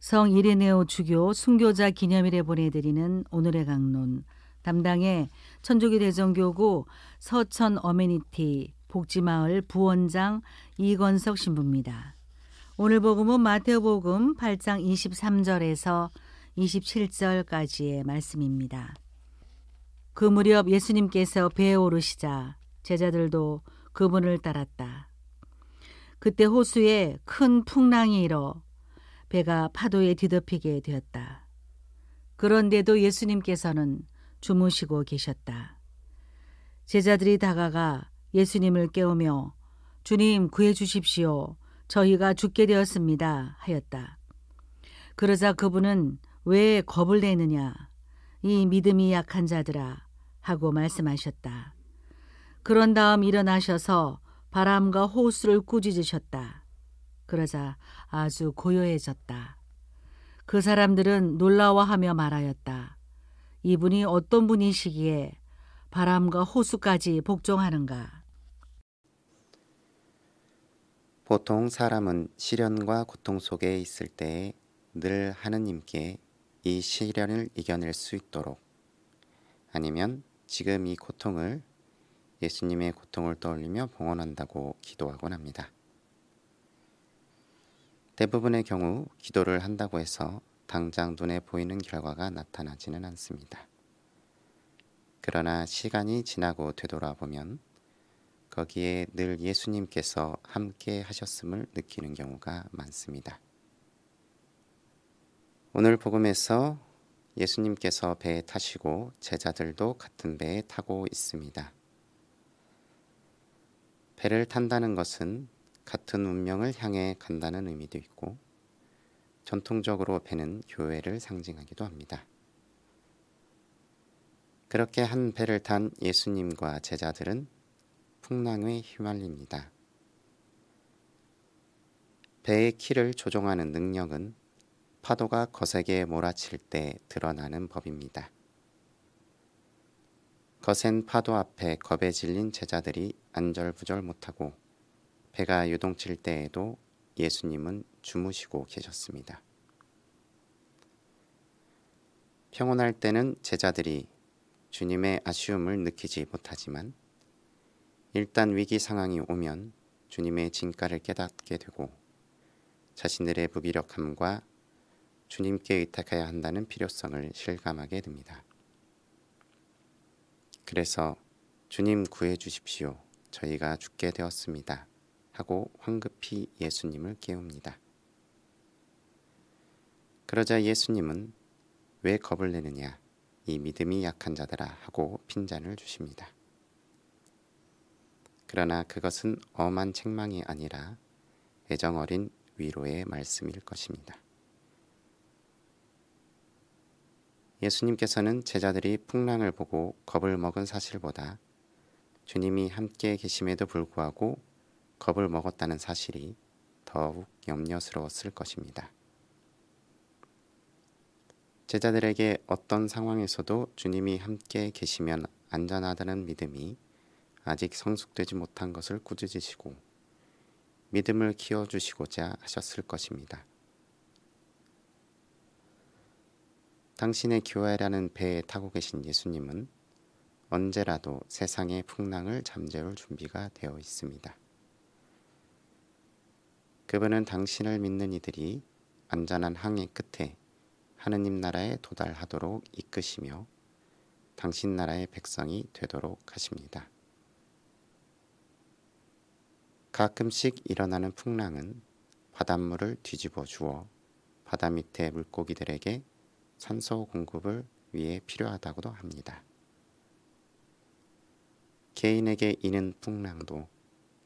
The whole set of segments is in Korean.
성 이레네오 주교 순교자 기념일에 보내드리는 오늘의 강론 담당의 천주교 대전교구 서천 어메니티 복지마을 부원장 이건석 신부입니다. 오늘 복음은 마태복음 8장 23절에서 27절까지의 말씀입니다. 그 무렵 예수님께서 배에 오르시자 제자들도 그분을 따랐다. 그때 호수에 큰 풍랑이 일어 배가 파도에 뒤덮이게 되었다. 그런데도 예수님께서는 주무시고 계셨다. 제자들이 다가가 예수님을 깨우며 주님 구해 주십시오. 저희가 죽게 되었습니다. 하였다. 그러자 그분은 왜 겁을 내느냐? 이 믿음이 약한 자들아. 하고 말씀하셨다. 그런 다음 일어나셔서 바람과 호수를 꾸짖으셨다. 그러자 아주 고요해졌다. 그 사람들은 놀라워하며 말하였다. 이분이 어떤 분이시기에 바람과 호수까지 복종하는가? 보통 사람은 시련과 고통 속에 있을 때에 늘 하느님께 이 시련을 이겨낼 수 있도록 아니면 지금 이 고통을 예수님의 고통을 떠올리며 봉헌한다고 기도하곤 합니다. 대부분의 경우 기도를 한다고 해서 당장 눈에 보이는 결과가 나타나지는 않습니다. 그러나 시간이 지나고 되돌아보면 거기에 늘 예수님께서 함께 하셨음을 느끼는 경우가 많습니다. 오늘 복음에서 예수님께서 배에 타시고 제자들도 같은 배에 타고 있습니다. 배를 탄다는 것은 같은 운명을 향해 간다는 의미도 있고 전통적으로 배는 교회를 상징하기도 합니다. 그렇게 한 배를 탄 예수님과 제자들은 풍랑에 휘말립니다. 배의 키를 조종하는 능력은 파도가 거세게 몰아칠 때 드러나는 법입니다. 거센 파도 앞에 겁에 질린 제자들이 안절부절 못하고 배가 요동칠 때에도 예수님은 주무시고 계셨습니다. 평온할 때는 제자들이 주님의 아쉬움을 느끼지 못하지만 일단 위기 상황이 오면 주님의 진가를 깨닫게 되고 자신들의 무기력함과 주님께 의탁해야 한다는 필요성을 실감하게 됩니다. 그래서 주님 구해 주십시오. 저희가 죽게 되었습니다. 하고 황급히 예수님을 깨웁니다. 그러자 예수님은 왜 겁을 내느냐 이 믿음이 약한 자들아 하고 핀잔을 주십니다. 그러나 그것은 엄한 책망이 아니라 애정 어린 위로의 말씀일 것입니다. 예수님께서는 제자들이 풍랑을 보고 겁을 먹은 사실보다 주님이 함께 계심에도 불구하고 겁을 먹었다는 사실이 더욱 염려스러웠을 것입니다. 제자들에게 어떤 상황에서도 주님이 함께 계시면 안전하다는 믿음이 아직 성숙되지 못한 것을 꾸짖으시고 믿음을 키워주시고자 하셨을 것입니다. 당신의 교회라는 배에 타고 계신 예수님은 언제라도 세상의 풍랑을 잠재울 준비가 되어 있습니다. 그분은 당신을 믿는 이들이 안전한 항해 끝에 하느님 나라에 도달하도록 이끄시며 당신 나라의 백성이 되도록 하십니다. 가끔씩 일어나는 풍랑은 바닷물을 뒤집어 주어 바다 밑의 물고기들에게 산소 공급을 위해 필요하다고도 합니다. 개인에게 이는 풍랑도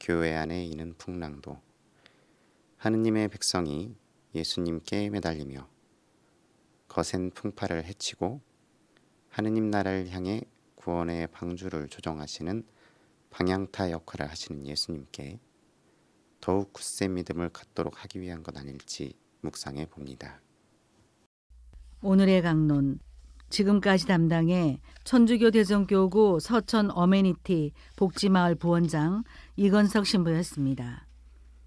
교회 안에 이는 풍랑도 하느님의 백성이 예수님께 매달리며 거센 풍파를 해치고 하느님 나라를 향해 구원의 방주를 조정하시는 방향타 역할을 하시는 예수님께 더욱 굳센 믿음을 갖도록 하기 위한 것 아닐지 묵상해 봅니다. 오늘의 강론 지금까지 담당해 천주교 대전교구 서천 어메니티 복지마을 부원장 이건석 신부였습니다.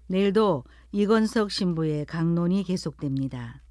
내일도 이건석 신부의 강론이 계속됩니다.